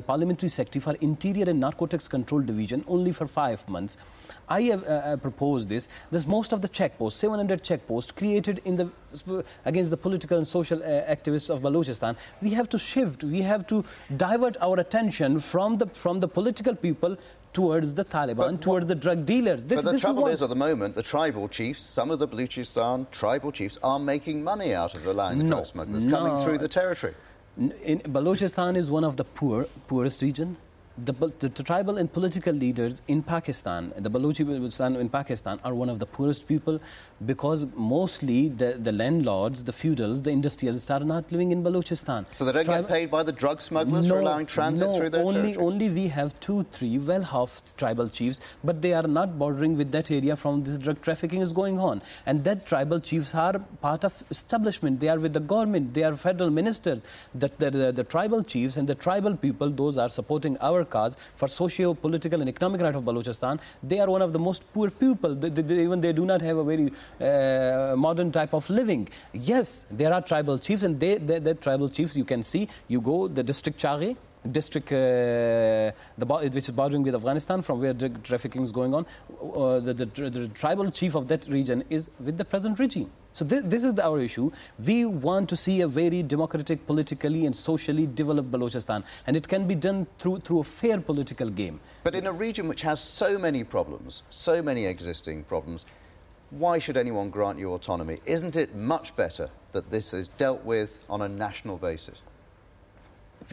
parliamentary secretary for interior and narcotics control division only for five months i have uh, uh proposed this there's most of the checkposts 700 checkposts created in the against the political and social uh, activists of balochistan we have to shift we have to divert our attention from the from the political people towards the Taliban, towards the drug dealers. This, but the this trouble is, at the moment, the tribal chiefs, some of the Balochistan tribal chiefs, are making money out of allowing the no, drug smugglers no. coming through the territory. In Balochistan is one of the poor, poorest region the, the, the, tribal and political leaders in Pakistan, the Balochistan in Pakistan, are one of the poorest people because mostly the, the landlords, the feudals, the industrialists are not living in Baluchistan. So they don't tribal, get paid by the drug smugglers no, for allowing transit no, through their only, territory? only we have two, three well-off tribal chiefs, but they are not bordering with that area from this drug trafficking is going on. And that tribal chiefs are part of establishment. They are with the government. They are federal ministers. The, the, the, the tribal chiefs and the tribal people, those are supporting our Gurkhas for socio-political and economic right of Balochistan. They are one of the most poor people. They, they, they, even they do not have a very uh, modern type of living. Yes, there are tribal chiefs, and they, they, the tribal chiefs, you can see, you go the district Chari, district uh, the, which is bordering with Afghanistan, from where drug trafficking is going on. Uh, the, the, the tribal chief of that region is with the present regime. So this, this is the, our issue. We want to see a very democratic, politically and socially developed Balochistan, and it can be done through through a fair political game. But in a region which has so many problems, so many existing problems, why should anyone grant you autonomy? Isn't it much better that this is dealt with on a national basis?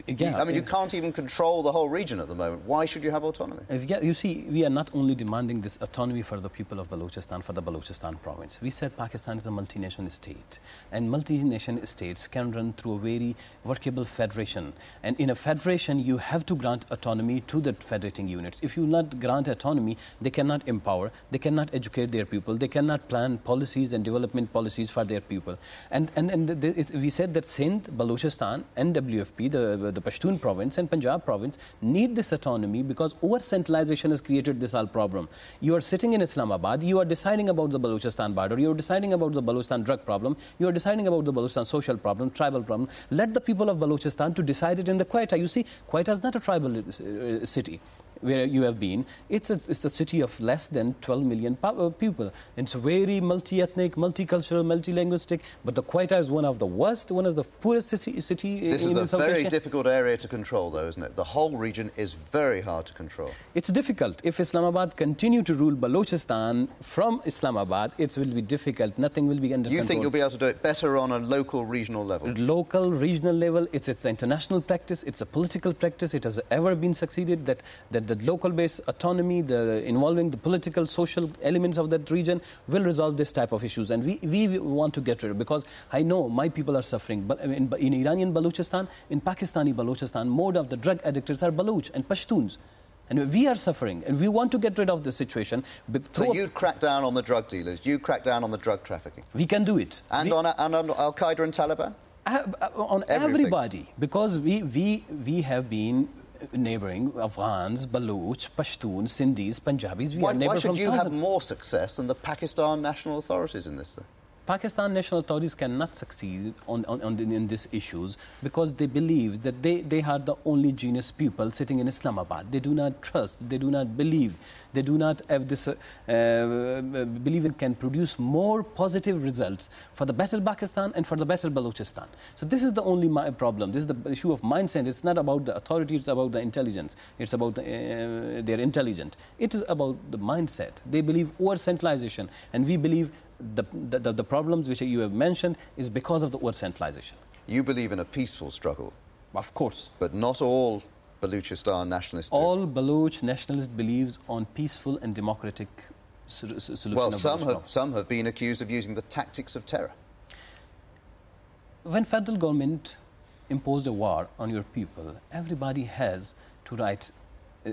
I mean, you can't even control the whole region at the moment. Why should you have autonomy? you see, we are not only demanding this autonomy for the people of Balochistan, for the Balochistan province. We said Pakistan is a multinational state, and multinational states can run through a very workable federation. And in a federation, you have to grant autonomy to the federating units. If you not grant autonomy, they cannot empower, they cannot educate their people, they cannot plan policies and development policies for their people. And and and the, it, we said that Sindh, Balochistan, and WFP, the the Pashtun province and Punjab province need this autonomy because over centralization has created this all problem. You are sitting in Islamabad, you are deciding about the Balochistan border, you are deciding about the Balochistan drug problem, you are deciding about the Balochistan social problem, tribal problem. Let the people of Balochistan to decide it in the Quetta. You see, Quetta is not a tribal uh, city where you have been, it's a, it's a city of less than 12 million uh, people. It's very multi-ethnic, multicultural, multilingual. but the Quetta is one of the worst, one of the poorest city, city this in This is a South very Asia. difficult area to control, though, isn't it? The whole region is very hard to control. It's difficult. If Islamabad continue to rule Balochistan from Islamabad, it will be difficult. Nothing will be under you control. You think you'll be able to do it better on a local, regional level? Local, regional level, it's, it's an international practice, it's a political practice, it has ever been succeeded that, that the local based autonomy, the involving the political, social elements of that region will resolve this type of issues. And we, we want to get rid of because I know my people are suffering. But in, in Iranian Balochistan, in Pakistani Balochistan, more of the drug addicts are Baloch and Pashtuns. And we are suffering, and we want to get rid of the situation. So you'd crack down on the drug dealers, you crack down on the drug trafficking. We can do it. And we... on, on Al Qaeda and Taliban? Uh, on everybody because we, we, we have been neighboring Afghans, Baloch, Pashtuns, Sindhis, Punjabis. We why, are neighbors why should you have more success than the Pakistan national authorities in this? Pakistan national authorities cannot succeed on, on, on, in these issues because they believe that they, they are the only genius people sitting in Islamabad. They do not trust, they do not believe, they do not have this uh, uh, believe it can produce more positive results for the better Pakistan and for the better Balochistan. So this is the only problem. This is the issue of mindset. It's not about the authorities, it's about the intelligence. It's about the, uh, their intelligence. It is about the mindset. They believe over centralization and we believe the, the, the problems which you have mentioned is because of the word centralization. You believe in a peaceful struggle. Of course. But not all Balochistan nationalists All do. Baluch nationalists believes on peaceful and democratic solution. Well, some have, some have been accused of using the tactics of terror. When federal government imposed a war on your people, everybody has to write. Uh, uh,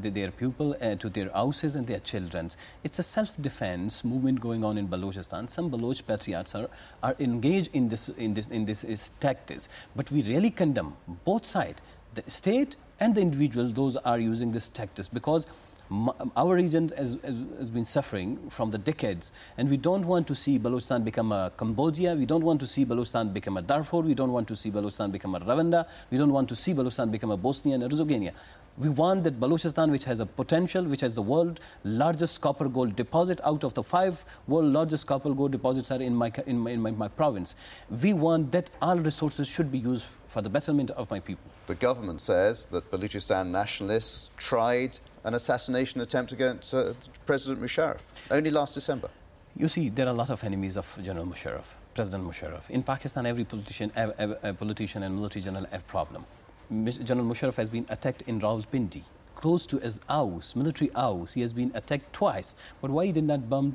their pupil uh, to their houses and their childrens. It's a self-defense movement going on in Balochistan. Some Baloch patriots are, are engaged in this in this in this is tactics, but we really condemn both sides, the state and the individual. Those are using this tactics because our region has, has, been suffering from the decades, and we don't want to see Balochistan become a Cambodia, we don't want to see Balochistan become a Darfur, we don't want to see Balochistan become a Rwanda, we don't want to see Balochistan become a Bosnia and Herzegovina. We want that Balochistan, which has a potential, which has the world largest copper gold deposit, out of the five world largest copper gold deposits are in my, in my, in my, my province. We want that all resources should be used for the betterment of my people. The government says that Balochistan nationalists tried an assassination attempt against uh, President Musharraf only last December. You see, there are a lot of enemies of General Musharraf, President Musharraf. In Pakistan, every politician, every, politician and military general have problem. General Musharraf has been attacked in Rawalpindi, close to his house, military house. He has been attacked twice. But why he did not bomb